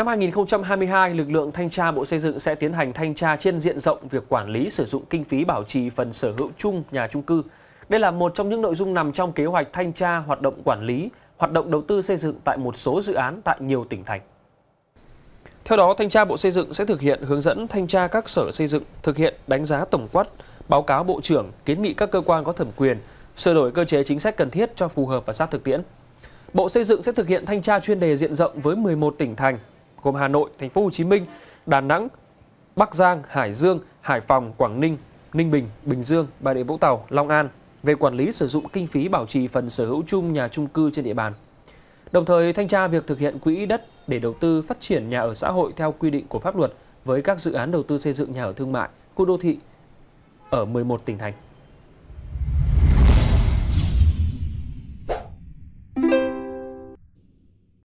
Năm 2022, lực lượng thanh tra Bộ Xây dựng sẽ tiến hành thanh tra trên diện rộng việc quản lý sử dụng kinh phí bảo trì phần sở hữu chung nhà trung cư. Đây là một trong những nội dung nằm trong kế hoạch thanh tra hoạt động quản lý, hoạt động đầu tư xây dựng tại một số dự án tại nhiều tỉnh thành. Theo đó, thanh tra Bộ Xây dựng sẽ thực hiện hướng dẫn thanh tra các sở xây dựng thực hiện đánh giá tổng quát, báo cáo Bộ trưởng, kiến nghị các cơ quan có thẩm quyền, sửa đổi cơ chế chính sách cần thiết cho phù hợp và sát thực tiễn. Bộ Xây dựng sẽ thực hiện thanh tra chuyên đề diện rộng với 11 tỉnh thành, gồm Hà Nội, Thành phố Hồ Chí Minh, Đà Nẵng, Bắc Giang, Hải Dương, Hải Phòng, Quảng Ninh, Ninh Bình, Bình Dương, Bà Rịa Vũng Tàu, Long An về quản lý sử dụng kinh phí bảo trì phần sở hữu chung nhà chung cư trên địa bàn. Đồng thời thanh tra việc thực hiện quỹ đất để đầu tư phát triển nhà ở xã hội theo quy định của pháp luật với các dự án đầu tư xây dựng nhà ở thương mại, khu đô thị ở 11 tỉnh thành.